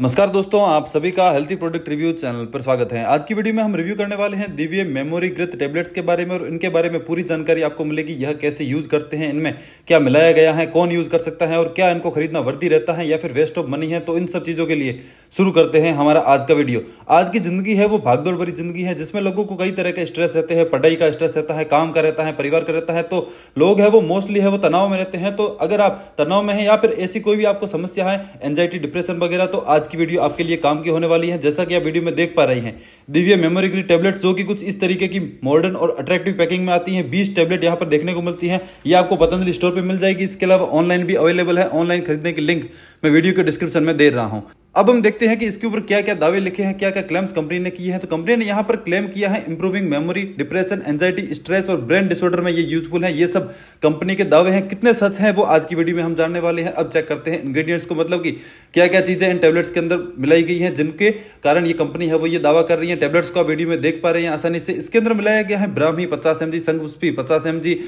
नमस्कार दोस्तों आप सभी का हेल्थी प्रोडक्ट रिव्यू चैनल पर स्वागत है आज की वीडियो में हम रिव्यू करने वाले हैं दिव्य मेमोरी ग्रिथ टेबलेट्स के बारे में और इनके बारे में पूरी जानकारी आपको मिलेगी यह कैसे यूज करते हैं इनमें क्या मिलाया गया है कौन यूज कर सकता है और क्या इनको खरीदना वर्दी रहता है या फिर वेस्ट ऑफ मनी है तो इन सब चीज़ों के लिए शुरू करते हैं हमारा आज का वीडियो आज की ज़िंदगी है वो भागदौड़ भरी ज़िंदगी है जिसमें लोगों को कई तरह के स्ट्रेस रहते हैं पढ़ाई का स्ट्रेस रहता है काम का रहता है परिवार का रहता है तो लोग है वो मोस्टली है वो तनाव में रहते हैं तो अगर आप तनाव में हैं या फिर ऐसी कोई भी आपको समस्या है एनजाइटी डिप्रेशन वगैरह तो आज की वीडियो आपके लिए काम की होने वाली है जैसा कि आप वीडियो में देख पा रही हैं दिव्य मेमोरी की टेबलेट जो कि कुछ इस तरीके की मॉडर्न और अट्रैक्टिव पैकिंग में आती है बीस टेबलेट यहाँ पर देखने को मिलती है ये आपको पतंजलि स्टोर पर मिल जाएगी इसके अलावा ऑनलाइन भी अवेलेबल है ऑनलाइन खरीदने की लिंक मैं वीडियो के डिस्क्रिप्शन में दे रहा हूँ अब हम देखते हैं कि इसके ऊपर क्या क्या दावे लिखे हैं क्या क्या क्लेम्स कंपनी ने किए हैं तो कंपनी ने यहाँ पर क्लेम किया है improving memory depression anxiety stress और ब्रेन डिसऑर्डर में ये यूजफुल है ये सब कंपनी के दावे हैं कितने सच हैं वो आज की वीडियो में हम जानने वाले हैं अब चेक करते हैं इंग्रीडियंट्स को मतलब कि क्या क्या चीज़ें इन टैबलेट्स के अंदर मिलाई गई हैं जिनके कारण ये कंपनी है वो ये दावा कर रही है टैबलेट्स को आप वीडियो में देख पा रहे हैं आसानी से इसके अंदर मिलाया गया है ब्राह्मी पचास एम जी संगुस्पी पचास एम जी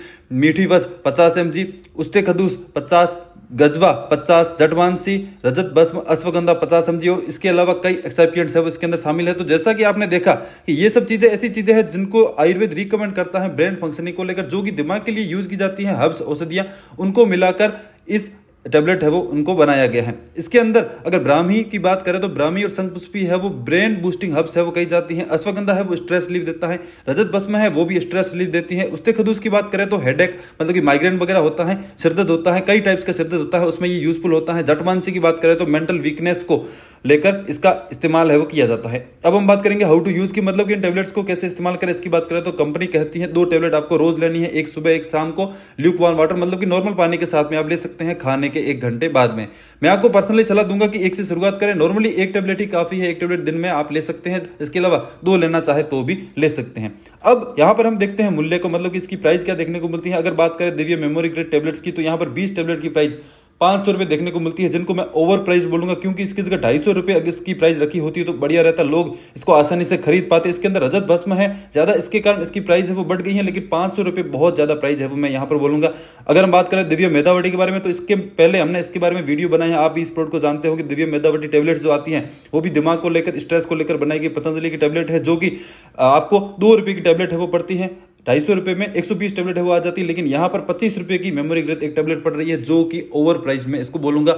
मीठी वज पचास एम जी उस्ते खदूस पचास गजवा पचास जटवानसी रजत भस्म अश्वगंधा पचास समझी और इसके अलावा कई एक्साइपियंट्स है वो इसके अंदर शामिल है तो जैसा कि आपने देखा कि ये सब चीज़ें ऐसी चीज़ें हैं जिनको आयुर्वेद रिकमेंड करता है ब्रेन फंक्शनिंग को लेकर जो कि दिमाग के लिए यूज की जाती हैं हर्ब्स औषधियाँ उनको मिलाकर इस टेबलेट है वो उनको बनाया गया है इसके अंदर अगर ब्राह्मी की बात करें तो ब्राह्मी और शंखपुष्पी है वो ब्रेन बूस्टिंग हब्स है वो कही जाती हैं अश्वगंधा है वो स्ट्रेस रिलीफ देता है रजत भस्म है वो भी स्ट्रेस रिलीफ देती है उसके खदूस की बात करें तो हेडेक मतलब कि माइग्रेन वगैरह होता है सिरदर्द होता है कई टाइप्स का सिरदर्द होता है उसमें ये यूजफुल होता है जटमानसी की बात करें तो मेंटल वीकनेस को लेकर इसका इस्तेमाल है वो किया जाता है अब हम बात करेंगे हाउ टू यूज़ की मतलब कि इन टेबलेट्स को कैसे इस्तेमाल करें इसकी बात करें तो कंपनी कहती है दो टेबलेट आपको रोज लेनी है एक सुबह एक शाम को ल्यूक वन वाटर मतलब कि नॉर्मल पानी के साथ में आप ले सकते हैं खाने के एक घंटे बाद में मैं आपको पर्सनली सलाह दूंगा कि एक से शुरुआत करें नॉर्मली एक टेबलेट ही काफ़ी है एक टेबलेट दिन में आप ले सकते हैं इसके अलावा दो लेना चाहे तो भी ले सकते हैं अब यहाँ पर हम देखते हैं मूल्य को मतलब कि इसकी प्राइस क्या देखने को मिलती है अगर बात करें दिव्य मेमोरी ग्रेड टेबलेट्स की तो यहाँ पर बीस टेबलेट की प्राइस पाँच सौ रुपये देखने को मिलती है जिनको मैं ओवर प्राइस बोलूंगा क्योंकि इसकी जगह ढाई सौ रुपये अगर इसकी प्राइस रखी होती है तो बढ़िया रहता लोग इसको आसानी से खरीद पाते इसके अंदर रजत भस्म है ज़्यादा इसके कारण इसकी प्राइस है वो बढ़ गई है लेकिन पाँच सौ रुपये बहुत ज़्यादा प्राइस है वो मैं यहाँ पर बोलूँगा अगर हम बात करें दिव्य मेधावटी के बारे में तो इसके पहले हमने इसके बारे में वीडियो बनाया है आप भी इस प्रोडक्ट को जानते हो कि दिव्य मेधावटी टेबलेट्स जो आती हैं वो भी दिमाग को लेकर स्ट्रेस को लेकर बनाई गई पतंजलि की टेबलेट है जो कि आपको दो रुपये की टेबलेट है वो पड़ती है ढाई सौ रुपये में एक सौ बीस टेबलेट है वो आ जाती है लेकिन यहाँ पर पच्चीस रुपये की मेमोरी ग्रेथ एक टेबलेट पड़ रही है जो कि ओवर प्राइस में इसको बोलूंगा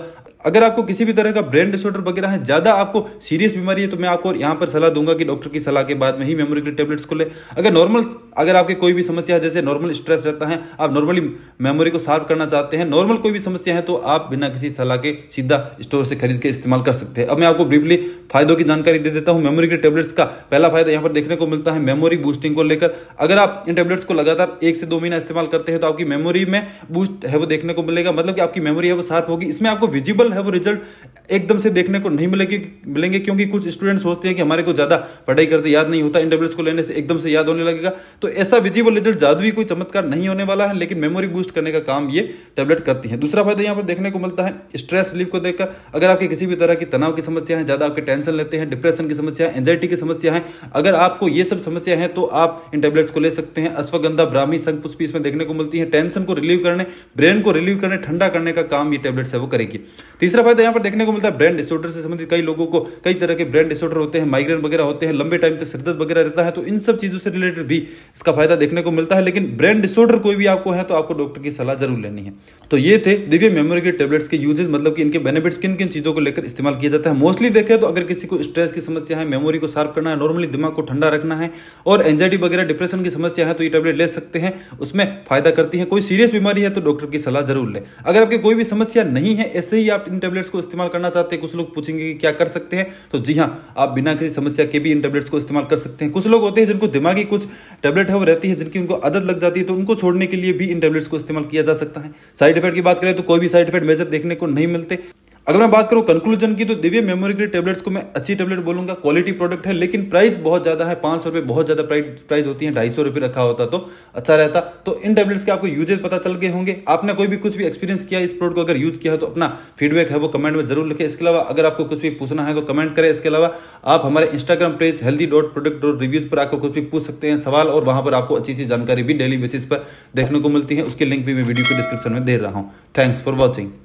अगर आपको किसी भी तरह का ब्रेन डिसऑर्डर वगैरह है ज़्यादा आपको सीरियस बीमारी है तो मैं आपको यहाँ पर सलाह दूंगा कि डॉक्टर की सलाह के बाद में ही मेमोरी ग्रेथ टेबलेट्स को ले अगर नॉर्मल अगर आपके कोई भी समस्या है जैसे नॉर्मल स्ट्रेस रहता है आप नॉर्मली मेमोरी को सार्व करना चाहते हैं नॉर्मल कोई भी समस्या है तो आप बिना किसी सलाह के सीधा स्टोर से खरीद के इस्तेमाल कर सकते हैं अब मैं आपको ब्रीफली फायदों की जानकारी दे देता हूँ मेमोरी ग्रेथ टेबलेट्स का पहला फायदा यहाँ पर देखने को मिलता है मेमोरी बूस्टिंग को लेकर अगर आप इन टेबलेट्स को लगातार एक से दो महीना इस्तेमाल करते हैं तो आपकी मेमोरी में बूस्ट है वो देखने को मिलेगा मतलब कि आपकी मेमोरी है वो शार्प होगी इसमें आपको विजिबल है वो रिजल्ट एकदम से देखने को नहीं मिलेगी मिलेंगे क्योंकि कुछ स्टूडेंट्स सोचते हैं कि हमारे को ज़्यादा पढ़ाई करते याद नहीं होता इन टेबलेट्स को लेने से एकदम से याद होने लगेगा तो ऐसा विजिबल रिजल्ट जादवी कोई चमत्कार नहीं होने वाला है लेकिन मेमोरी बूस्ट करने का काम ये टेबलेट करती है दूसरा फायदा यहाँ पर देखने को मिलता है स्ट्रेस रिलीफ को देखकर अगर आपके किसी भी तरह की तनाव की समस्या है ज़्यादा आपके टेंशन लेते हैं डिप्रेशन की समस्या है एंजाइटी की समस्या है अगर आपको ये सब समस्या है तो आप इन टेबलेट्स को ले सकते हैं हैं अश्वगंधा ब्राह्मी संघ पुष्पी इसमें देखने को मिलती है टेंशन को रिलीव करने ब्रेन को रिलीव करने ठंडा करने का काम ये टेबलेट है वो करेगी तीसरा फायदा यहाँ पर देखने को मिलता है ब्रेन डिसऑर्डर से संबंधित कई लोगों को कई तरह के ब्रेन डिसऑर्डर होते हैं माइग्रेन वगैरह होते हैं लंबे टाइम तक सिरदर्द वगैरह रहता है तो इन सब चीज़ों से रिलेटेड भी इसका फायदा देखने को मिलता है लेकिन ब्रेन डिसऑर्डर कोई भी आपको है तो आपको डॉक्टर की सलाह जरूर लेनी है तो ये थे दिव्य मेमोरी के टेबलेट्स के यूजेज मतलब कि इनके बेनिफिट्स किन किन चीज़ों को लेकर इस्तेमाल किया जाता है मोस्टली देखें तो अगर किसी को स्ट्रेस की समस्या है मेमोरी को शार्प करना है नॉर्मली दिमाग को ठंडा रखना है और एंजाइटी वगैरह डिप्रेशन की समस्या है है तो ये टैबलेट ले सकते हैं उसमें फायदा करती है कोई सीरियस बीमारी है तो डॉक्टर की सलाह जरूर लें अगर आपकी कोई भी समस्या नहीं है ऐसे ही आप इन टैबलेट्स को इस्तेमाल करना चाहते हैं कुछ लोग पूछेंगे कि क्या कर सकते हैं तो जी हाँ आप बिना किसी समस्या के भी इन टैबलेट्स को इस्तेमाल कर सकते हैं कुछ लोग होते हैं जिनको दिमागी कुछ टैबलेट है वो रहती है जिनकी उनको आदत लग जाती है तो उनको छोड़ने के लिए भी इन टैबलेट्स को इस्तेमाल किया जा सकता है साइड इफेक्ट की बात करें तो कोई भी साइड इफेक्ट मेजर देखने को नहीं मिलते अगर मैं बात करूँ कंक्लूजन की तो दिव्य मेमोरी के टेबलेट्स को मैं अच्छी टेबलेट बोलूँगा क्वालिटी प्रोडक्ट है लेकिन प्राइस बहुत ज़्यादा है पाँच सौ रुपये बहुत ज़्यादा प्राइस प्राइस होती है ढाई सौ रुपये रखा होता तो अच्छा रहता तो इन टेबलेट्स के आपको यूजेज पता चल गए होंगे आपने कोई भी कुछ भी एक्सपीरियंस किया इस प्रोडक्ट को अगर यूज़ किया है तो अपना फीडबैक है वो कमेंट में जरूर लिखे इसके अलावा अगर आपको कुछ भी पूछना है तो कमेंट करें इसके अलावा आप हमारे Instagram page healthy dot product dot reviews पर आपको कुछ भी पूछ सकते हैं सवाल और वहाँ पर आपको अच्छी अच्छी जानकारी भी डेली बेसिस पर देखने को मिलती है उसकी लिंक भी मैं वीडियो के डिस्क्रिप्शन में दे रहा हूँ थैंक्स फॉर वॉचिंग